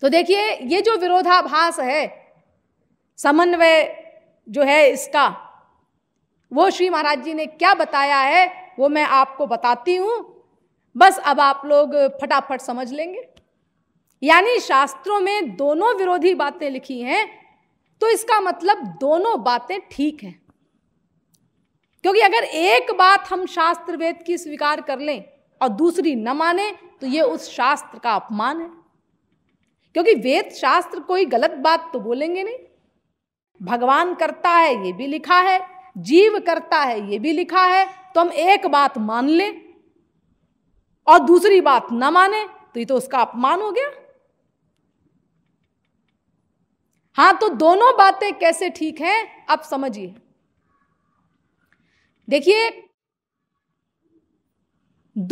तो देखिए ये जो विरोधाभास है समन्वय जो है इसका वो श्री महाराज जी ने क्या बताया है वो मैं आपको बताती हूँ बस अब आप लोग फटाफट समझ लेंगे यानी शास्त्रों में दोनों विरोधी बातें लिखी हैं तो इसका मतलब दोनों बातें ठीक हैं क्योंकि अगर एक बात हम शास्त्र वेद की स्वीकार कर लें और दूसरी न माने तो ये उस शास्त्र का अपमान है क्योंकि वेद शास्त्र कोई गलत बात तो बोलेंगे नहीं भगवान करता है ये भी लिखा है जीव करता है ये भी लिखा है तो हम एक बात मान लें और दूसरी बात ना माने तो ये तो उसका अपमान हो गया हाँ तो दोनों बातें कैसे ठीक हैं आप समझिए देखिए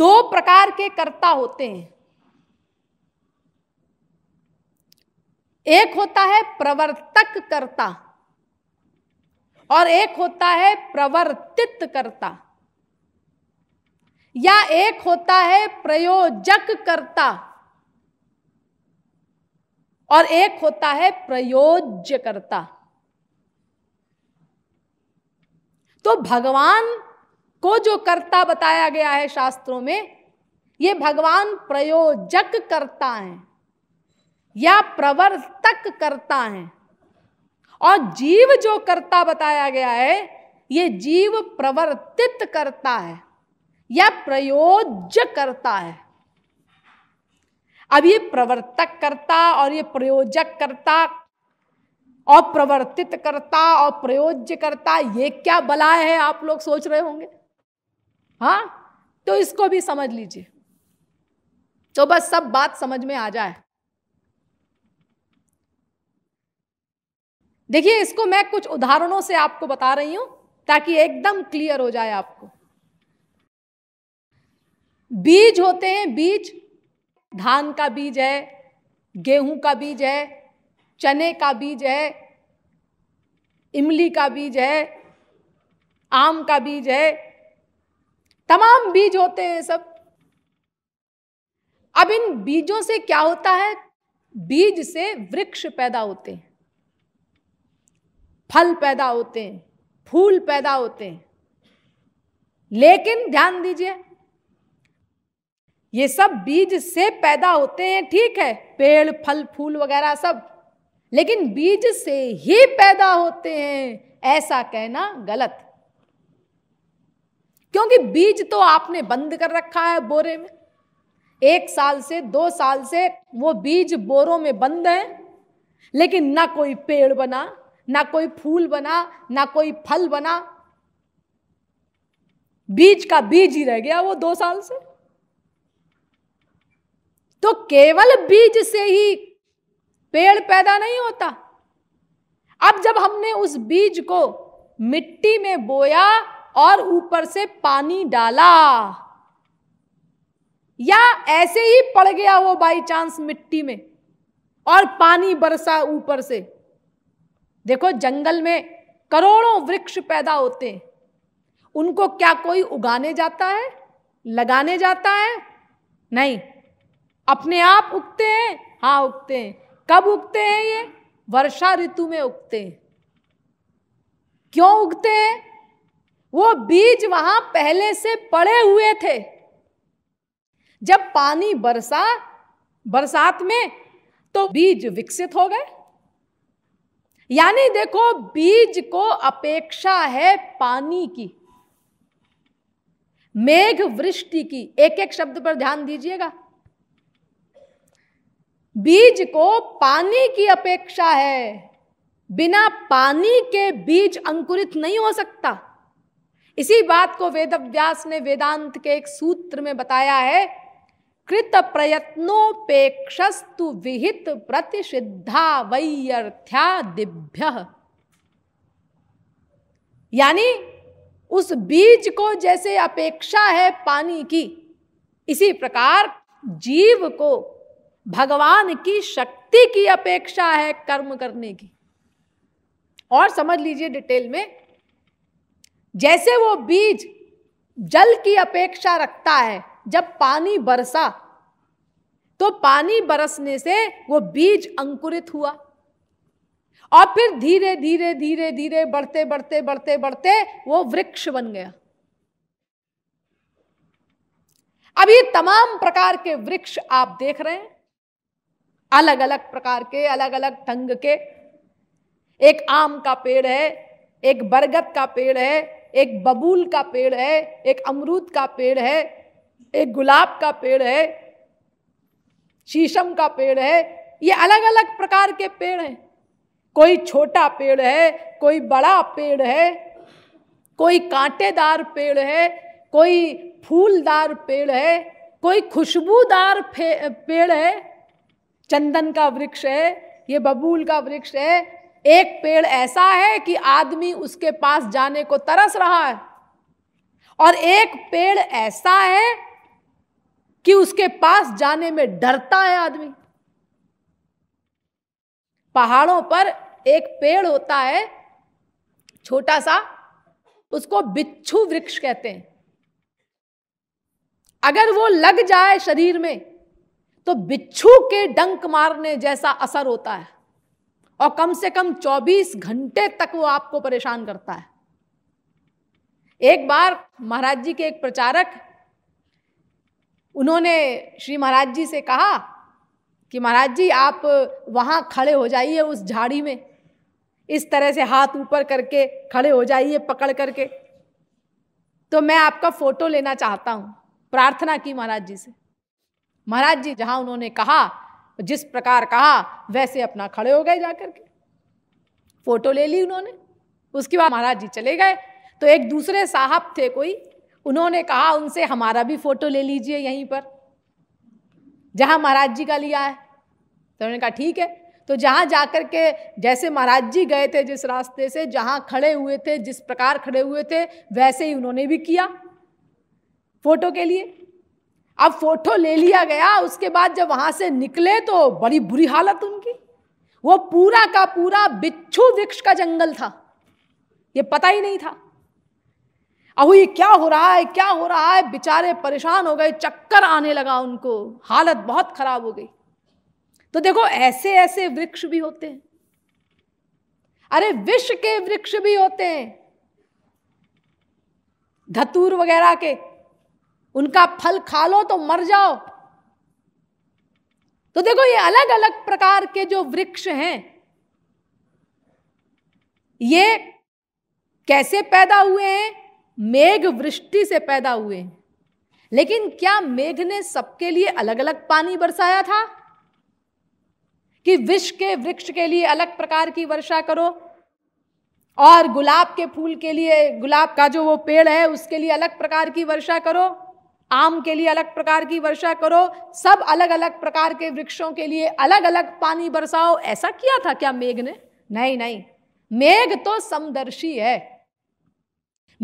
दो प्रकार के कर्ता होते हैं एक होता है प्रवर्तक करता और एक होता है प्रवर्तित करता या एक होता है प्रयोजक करता और एक होता है प्रयोज्य करता तो भगवान को जो कर्ता बताया गया है शास्त्रों में ये भगवान प्रयोजक करता है या प्रवर्तक करता है और जीव जो करता बताया गया है ये जीव प्रवर्तित करता है या प्रयोज्य करता है अब ये प्रवर्तक करता और ये प्रयोजक करता और प्रवर्तित करता और प्रयोज्य करता ये क्या बला है आप लोग सोच रहे होंगे हाँ तो इसको भी समझ लीजिए तो बस सब बात समझ में आ जाए देखिए इसको मैं कुछ उदाहरणों से आपको बता रही हूं ताकि एकदम क्लियर हो जाए आपको बीज होते हैं बीज धान का बीज है गेहूं का बीज है चने का बीज है इमली का बीज है आम का बीज है तमाम बीज होते हैं सब अब इन बीजों से क्या होता है बीज से वृक्ष पैदा होते हैं फल पैदा होते हैं फूल पैदा होते हैं लेकिन ध्यान दीजिए ये सब बीज से पैदा होते हैं ठीक है पेड़ फल फूल वगैरह सब लेकिन बीज से ही पैदा होते हैं ऐसा कहना गलत क्योंकि बीज तो आपने बंद कर रखा है बोरे में एक साल से दो साल से वो बीज बोरों में बंद है लेकिन ना कोई पेड़ बना ना कोई फूल बना ना कोई फल बना बीज का बीज ही रह गया वो दो साल से तो केवल बीज से ही पेड़ पैदा नहीं होता अब जब हमने उस बीज को मिट्टी में बोया और ऊपर से पानी डाला या ऐसे ही पड़ गया वो बाई चांस मिट्टी में और पानी बरसा ऊपर से देखो जंगल में करोड़ों वृक्ष पैदा होते हैं उनको क्या कोई उगाने जाता है लगाने जाता है नहीं अपने आप उगते हैं हाँ उगते हैं कब उगते हैं ये वर्षा ऋतु में उगते हैं क्यों उगते हैं वो बीज वहां पहले से पड़े हुए थे जब पानी बरसा बरसात में तो बीज विकसित हो गए यानी देखो बीज को अपेक्षा है पानी की मेघ वृष्टि की एक एक शब्द पर ध्यान दीजिएगा बीज को पानी की अपेक्षा है बिना पानी के बीज अंकुरित नहीं हो सकता इसी बात को वेदव्यास ने वेदांत के एक सूत्र में बताया है कृत प्रयत्नोपेक्षस्तु विहित प्रतिषिद्धा वैयर्थ्या दिभ्य यानी उस बीज को जैसे अपेक्षा है पानी की इसी प्रकार जीव को भगवान की शक्ति की अपेक्षा है कर्म करने की और समझ लीजिए डिटेल में जैसे वो बीज जल की अपेक्षा रखता है जब पानी बरसा तो पानी बरसने से वो बीज अंकुरित हुआ और फिर धीरे धीरे धीरे धीरे बढ़ते बढ़ते बढ़ते बढ़ते वो वृक्ष बन गया अब ये तमाम प्रकार के वृक्ष आप देख रहे हैं अलग अलग प्रकार के अलग अलग ढंग के एक आम का पेड़ है एक बरगद का पेड़ है एक बबूल का पेड़ है एक अमरूद का पेड़ है एक गुलाब का पेड़ है शीशम का पेड़ है ये अलग अलग प्रकार के पेड़ हैं कोई छोटा पेड़ है कोई बड़ा पेड़ है कोई कांटेदार पेड़ है कोई फूलदार पेड़ है कोई खुशबूदार पेड़ है चंदन का वृक्ष है ये बबूल का वृक्ष है एक पेड़ ऐसा है कि आदमी उसके पास जाने को तरस रहा है और एक पेड़ ऐसा है कि उसके पास जाने में डरता है आदमी पहाड़ों पर एक पेड़ होता है छोटा सा उसको बिच्छू वृक्ष कहते हैं अगर वो लग जाए शरीर में तो बिच्छू के डंक मारने जैसा असर होता है और कम से कम 24 घंटे तक वो आपको परेशान करता है एक बार महाराज जी के एक प्रचारक उन्होंने श्री महाराज जी से कहा कि महाराज जी आप वहाँ खड़े हो जाइए उस झाड़ी में इस तरह से हाथ ऊपर करके खड़े हो जाइए पकड़ करके तो मैं आपका फ़ोटो लेना चाहता हूँ प्रार्थना की महाराज जी से महाराज जी जहाँ उन्होंने कहा जिस प्रकार कहा वैसे अपना खड़े हो गए जा करके फ़ोटो ले ली उन्होंने उसके बाद महाराज जी चले गए तो एक दूसरे साहब थे कोई उन्होंने कहा उनसे हमारा भी फ़ोटो ले लीजिए यहीं पर जहां महाराज जी का लिया है तो उन्होंने कहा ठीक है तो जहां जाकर के जैसे महाराज जी गए थे जिस रास्ते से जहां खड़े हुए थे जिस प्रकार खड़े हुए थे वैसे ही उन्होंने भी किया फ़ोटो के लिए अब फ़ोटो ले लिया गया उसके बाद जब वहां से निकले तो बड़ी बुरी हालत उनकी वो पूरा का पूरा बिच्छू वृक्ष का जंगल था ये पता ही नहीं था अहो ये क्या हो रहा है क्या हो रहा है बेचारे परेशान हो गए चक्कर आने लगा उनको हालत बहुत खराब हो गई तो देखो ऐसे ऐसे वृक्ष भी होते हैं अरे विष के वृक्ष भी होते हैं धतूर वगैरह के उनका फल खा लो तो मर जाओ तो देखो ये अलग अलग प्रकार के जो वृक्ष हैं ये कैसे पैदा हुए हैं मेघ वृष्टि से पैदा हुए लेकिन क्या मेघ ने सबके लिए अलग अलग पानी बरसाया था कि विष के वृक्ष के लिए अलग प्रकार की वर्षा करो और गुलाब के फूल के लिए गुलाब का जो वो पेड़ है उसके लिए अलग प्रकार की वर्षा करो आम के लिए अलग प्रकार की वर्षा करो सब अलग अलग प्रकार के वृक्षों के लिए अलग अलग पानी बरसाओ ऐसा किया था क्या मेघ ने नहीं नहीं मेघ तो समदर्शी है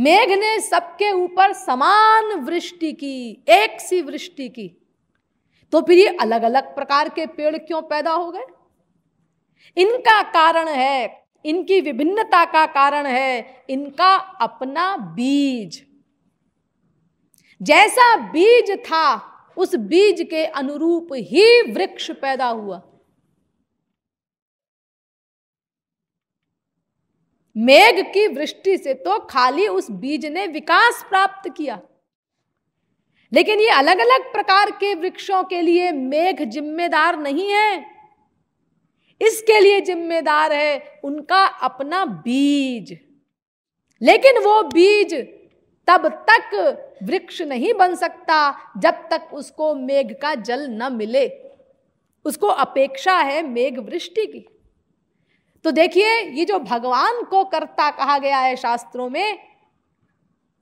मेघ ने सबके ऊपर समान वृष्टि की एक सी वृष्टि की तो फिर ये अलग अलग प्रकार के पेड़ क्यों पैदा हो गए इनका कारण है इनकी विभिन्नता का कारण है इनका अपना बीज जैसा बीज था उस बीज के अनुरूप ही वृक्ष पैदा हुआ मेघ की वृष्टि से तो खाली उस बीज ने विकास प्राप्त किया लेकिन ये अलग अलग प्रकार के वृक्षों के लिए मेघ जिम्मेदार नहीं है इसके लिए जिम्मेदार है उनका अपना बीज लेकिन वो बीज तब तक वृक्ष नहीं बन सकता जब तक उसको मेघ का जल न मिले उसको अपेक्षा है मेघ वृष्टि की तो देखिए ये जो भगवान को कर्ता कहा गया है शास्त्रों में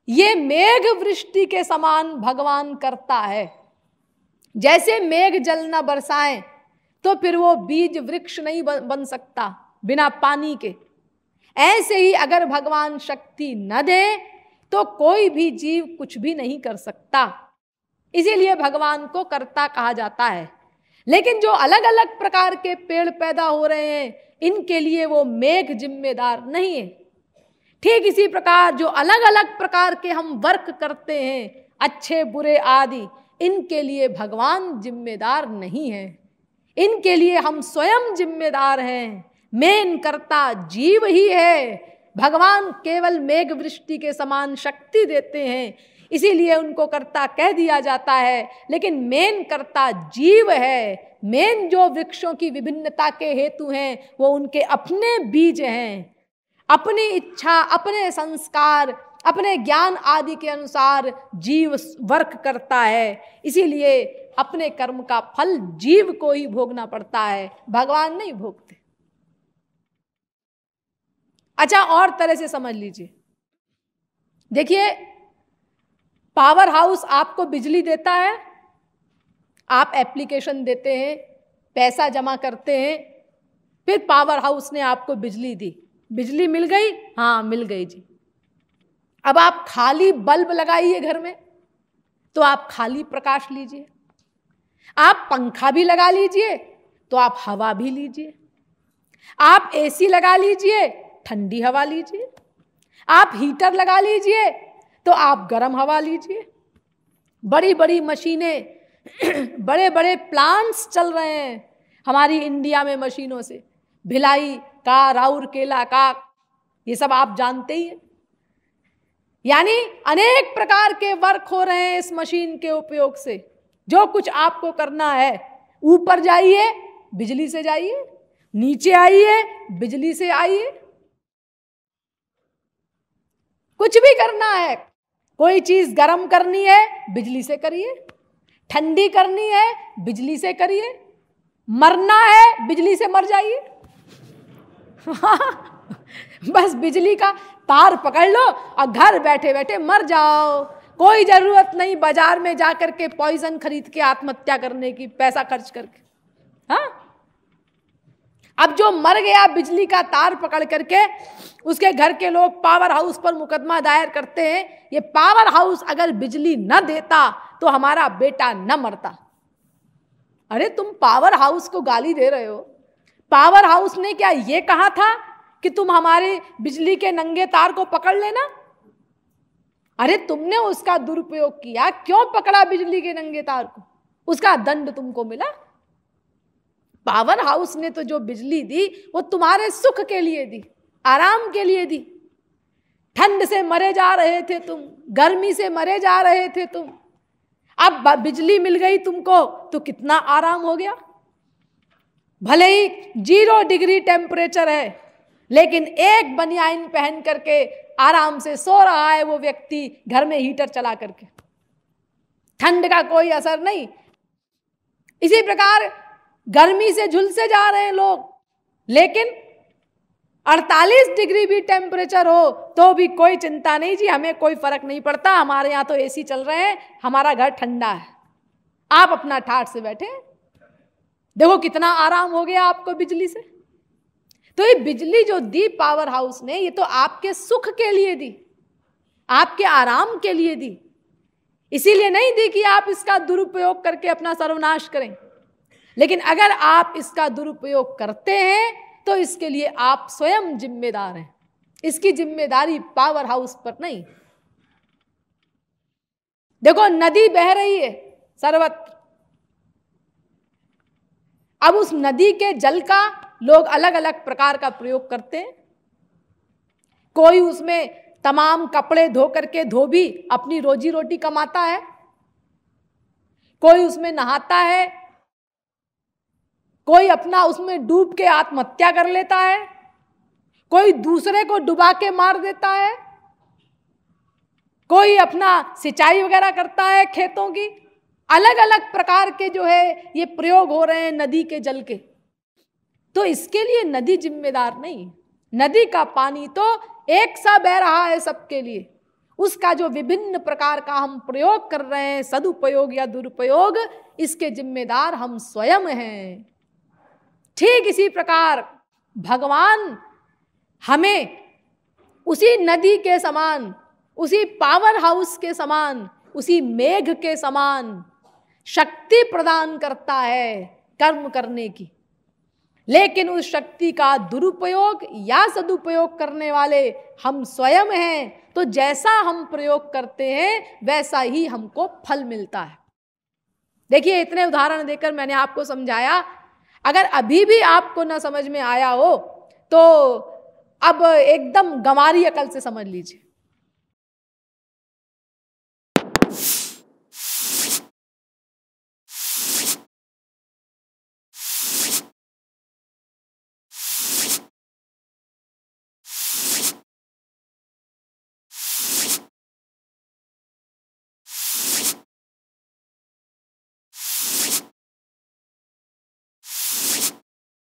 ये मेघ वृष्टि के समान भगवान करता है जैसे मेघ जल न बरसाएं तो फिर वो बीज वृक्ष नहीं बन सकता बिना पानी के ऐसे ही अगर भगवान शक्ति न दे तो कोई भी जीव कुछ भी नहीं कर सकता इसीलिए भगवान को कर्ता कहा जाता है लेकिन जो अलग अलग प्रकार के पेड़ पैदा हो रहे हैं इनके लिए वो मेघ जिम्मेदार नहीं है ठीक इसी प्रकार जो अलग अलग प्रकार के हम वर्क करते हैं अच्छे बुरे आदि इनके लिए भगवान जिम्मेदार नहीं है इनके लिए हम स्वयं जिम्मेदार हैं मेन करता जीव ही है भगवान केवल मेघ वृष्टि के समान शक्ति देते हैं इसीलिए उनको कर्ता कह दिया जाता है लेकिन मेन कर्ता जीव है मेन जो वृक्षों की विभिन्नता के हेतु हैं वो उनके अपने बीज हैं अपनी इच्छा अपने संस्कार अपने ज्ञान आदि के अनुसार जीव वर्क करता है इसीलिए अपने कर्म का फल जीव को ही भोगना पड़ता है भगवान नहीं भोगते अच्छा और तरह से समझ लीजिए देखिए पावर हाउस आपको बिजली देता है आप एप्लीकेशन देते हैं पैसा जमा करते हैं फिर पावर हाउस ने आपको बिजली दी बिजली मिल गई हाँ मिल गई जी अब आप खाली बल्ब लगाइए घर में तो आप खाली प्रकाश लीजिए आप पंखा भी लगा लीजिए तो आप हवा भी लीजिए आप एसी लगा लीजिए ठंडी हवा लीजिए आप हीटर लगा लीजिए तो आप गर्म हवा लीजिए बड़ी बड़ी मशीनें बड़े बड़े प्लांट्स चल रहे हैं हमारी इंडिया में मशीनों से भिलाई का राउर केला का ये सब आप जानते ही हैं यानी अनेक प्रकार के वर्क हो रहे हैं इस मशीन के उपयोग से जो कुछ आपको करना है ऊपर जाइए बिजली से जाइए नीचे आइए बिजली से आइए कुछ भी करना है कोई चीज गर्म करनी है बिजली से करिए ठंडी करनी है बिजली से करिए मरना है बिजली से मर जाइए बस बिजली का तार पकड़ लो और घर बैठे बैठे मर जाओ कोई ज़रूरत नहीं बाजार में जा के पॉइजन खरीद के आत्महत्या करने की पैसा खर्च करके हाँ अब जो मर गया बिजली का तार पकड़ करके उसके घर के लोग पावर हाउस पर मुकदमा दायर करते हैं ये पावर हाउस अगर बिजली न देता तो हमारा बेटा न मरता अरे तुम पावर हाउस को गाली दे रहे हो पावर हाउस ने क्या ये कहा था कि तुम हमारे बिजली के नंगे तार को पकड़ लेना अरे तुमने उसका दुरुपयोग किया क्यों पकड़ा बिजली के नंगे तार को उसका दंड तुमको मिला पावर हाउस ने तो जो बिजली दी वो तुम्हारे सुख के लिए दी आराम के लिए दी ठंड से मरे जा रहे थे तुम गर्मी से मरे जा रहे थे तुम अब बिजली मिल गई तुमको तो कितना आराम हो गया भले ही जीरो डिग्री टेम्परेचर है लेकिन एक बनियाइन पहन करके आराम से सो रहा है वो व्यक्ति घर में हीटर चला करके ठंड का कोई असर नहीं इसी प्रकार गर्मी से झुलसे जा रहे हैं लोग लेकिन 48 डिग्री भी टेम्परेचर हो तो भी कोई चिंता नहीं जी हमें कोई फर्क नहीं पड़ता हमारे यहाँ तो एसी चल रहे हैं हमारा घर ठंडा है आप अपना ठाट से बैठे देखो कितना आराम हो गया आपको बिजली से तो ये बिजली जो दी पावर हाउस ने ये तो आपके सुख के लिए दी आपके आराम के लिए दी इसीलिए नहीं दी कि आप इसका दुरुपयोग करके अपना सर्वनाश करें लेकिन अगर आप इसका दुरुपयोग करते हैं तो इसके लिए आप स्वयं जिम्मेदार हैं इसकी जिम्मेदारी पावर हाउस पर नहीं देखो नदी बह रही है सर्वत्र अब उस नदी के जल का लोग अलग अलग प्रकार का प्रयोग करते हैं कोई उसमें तमाम कपड़े धो करके धो भी अपनी रोजी रोटी कमाता है कोई उसमें नहाता है कोई अपना उसमें डूब के आत्महत्या कर लेता है कोई दूसरे को डुबा के मार देता है कोई अपना सिंचाई वगैरह करता है खेतों की अलग अलग प्रकार के जो है ये प्रयोग हो रहे हैं नदी के जल के तो इसके लिए नदी जिम्मेदार नहीं नदी का पानी तो एक सा बह रहा है सबके लिए उसका जो विभिन्न प्रकार का हम प्रयोग कर रहे हैं सदुपयोग या दुरुपयोग इसके जिम्मेदार हम स्वयं हैं ठीक इसी प्रकार भगवान हमें उसी नदी के समान उसी पावर हाउस के समान उसी मेघ के समान शक्ति प्रदान करता है कर्म करने की लेकिन उस शक्ति का दुरुपयोग या सदुपयोग करने वाले हम स्वयं हैं तो जैसा हम प्रयोग करते हैं वैसा ही हमको फल मिलता है देखिए इतने उदाहरण देकर मैंने आपको समझाया अगर अभी भी आपको ना समझ में आया हो तो अब एकदम गंवारी अकल से समझ लीजिए